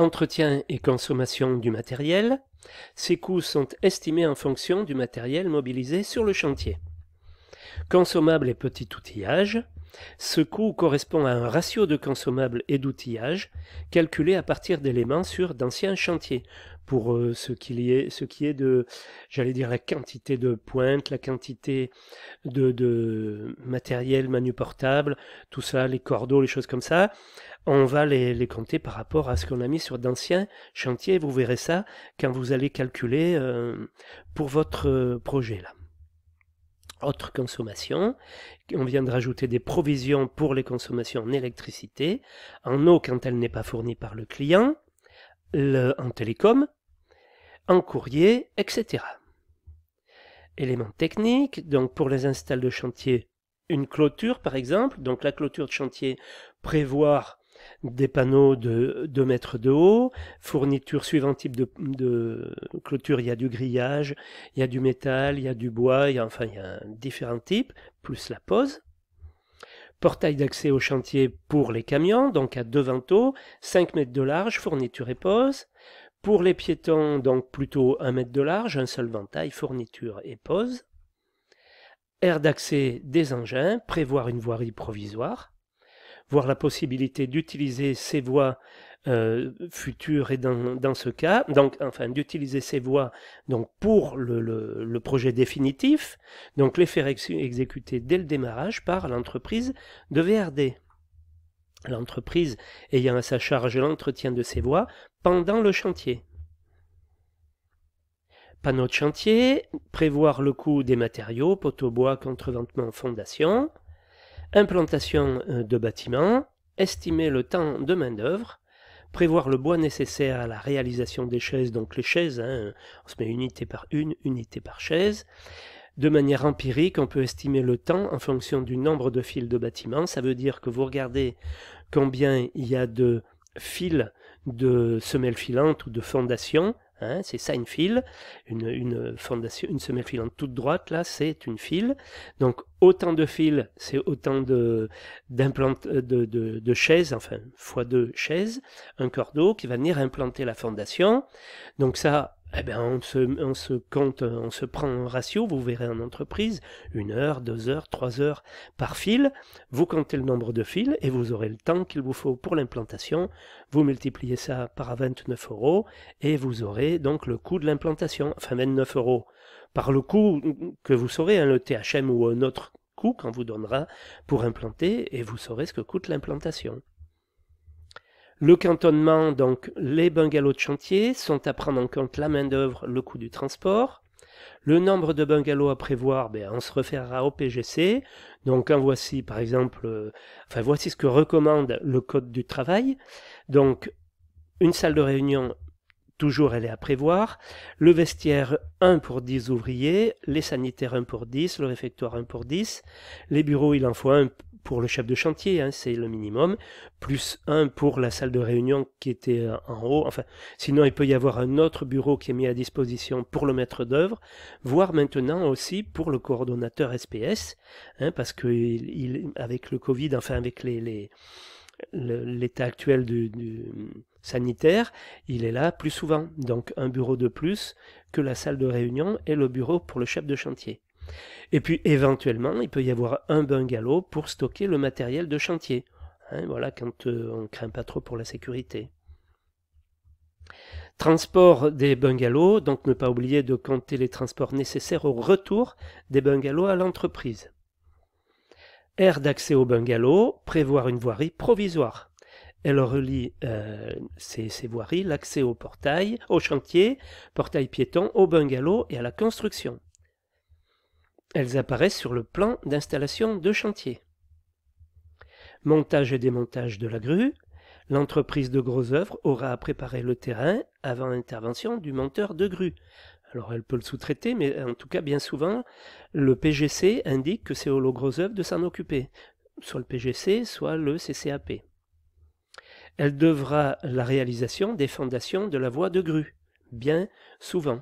entretien et consommation du matériel. Ces coûts sont estimés en fonction du matériel mobilisé sur le chantier. Consommable et petit outillage. Ce coût correspond à un ratio de consommable et d'outillage calculé à partir d'éléments sur d'anciens chantiers, pour euh, ce ce qui est de, j'allais dire la quantité de pointes, la quantité de, de matériel manuportable, tout ça, les cordeaux, les choses comme ça. On va les, compter par rapport à ce qu'on a mis sur d'anciens chantiers. Vous verrez ça quand vous allez calculer euh, pour votre euh, projet là autre consommation. On vient de rajouter des provisions pour les consommations en électricité, en eau quand elle n'est pas fournie par le client, le, en télécom, en courrier, etc. Éléments techniques, donc pour les installes de chantier, une clôture par exemple, donc la clôture de chantier, prévoir des panneaux de 2 mètres de haut, fourniture suivant type de, clôture, il y a du grillage, il y a du métal, il y a du bois, il y enfin il y a différents types, plus la pose. Portail d'accès au chantier pour les camions, donc à deux vantaux, 5 mètres de large, fourniture et pose. Pour les piétons, donc plutôt un mètre de large, un seul ventail, fourniture et pose. Aire d'accès des engins, prévoir une voirie provisoire, voir la possibilité d'utiliser ces voies euh, futures et dans, ce cas, donc enfin d'utiliser ces voies donc pour le, projet définitif, donc les faire exécuter dès le démarrage par l'entreprise de VRD l'entreprise ayant à sa charge l'entretien de ses voies pendant le chantier. Panneau de chantier, prévoir le coût des matériaux, poteaux bois, contreventement, fondation, implantation euh, de bâtiments, estimer le temps de main-d'œuvre, prévoir le bois nécessaire à la réalisation des chaises, donc les chaises, hein, on se met unité par une, unité par chaise, de manière empirique, on peut estimer le temps en fonction du nombre de fils de bâtiment. Ça veut dire que vous regardez combien il y a de fils de semelles filantes ou de fondation. Hein, c'est ça une file, une, fondation, une semelle filante toute droite, là, c'est une file. Donc autant de fils, c'est autant de, euh, de, de, chaises, enfin, fois deux chaises, un cordeau qui va venir implanter la fondation. Donc ça, eh ben on se, compte, on se prend en ratio, vous verrez en entreprise, une heure, deux heures, trois heures par fil, vous comptez le nombre de fils et vous aurez le temps qu'il vous faut pour l'implantation, vous multipliez ça par 29 euros et vous aurez donc le coût de l'implantation, enfin 29 euros par le coût que vous saurez, hein, le THM ou un autre coût qu'on vous donnera pour implanter et vous saurez ce que coûte l'implantation. Le cantonnement, donc les bungalows de chantier, sont à prendre en compte la main-d'œuvre, le coût du transport. Le nombre de bungalows à prévoir, ben, on se référera au PGC. Donc, en hein, voici, par exemple, euh, enfin, voici ce que recommande le Code du travail. Donc, une salle de réunion Toujours elle est à prévoir. Le vestiaire 1 pour 10 ouvriers, les sanitaires 1 pour 10, le réfectoire 1 pour 10, les bureaux il en faut un pour le chef de chantier, hein, c'est le minimum, plus un pour la salle de réunion qui était euh, en haut. Enfin, sinon il peut y avoir un autre bureau qui est mis à disposition pour le maître d'œuvre, voire maintenant aussi pour le coordonnateur SPS, hein, parce que il, avec le Covid, enfin avec les, les l'état actuel du, sanitaire, il est là plus souvent. Donc un bureau de plus que la salle de réunion et le bureau pour le chef de chantier. Et puis éventuellement, il peut y avoir un bungalow pour stocker le matériel de chantier. Hein, voilà, quand euh, on ne craint pas trop pour la sécurité. Transport des bungalows, donc ne pas oublier de compter les transports nécessaires au retour des bungalows à l'entreprise. R d'accès au bungalow, prévoir une voirie provisoire. Elle relie euh, ces, voiries, l'accès au portail, au chantier, portail piéton, au bungalow et à la construction. Elles apparaissent sur le plan d'installation de chantier. Montage et démontage de la grue. L'entreprise de gros œuvres aura à préparer le terrain avant l'intervention du monteur de grue. Alors elle peut le sous-traiter, mais en tout cas, bien souvent, le PGC indique que c'est au œuvre de s'en occuper, soit le PGC, soit le CCAP. Elle devra la réalisation des fondations de la voie de grue, bien souvent.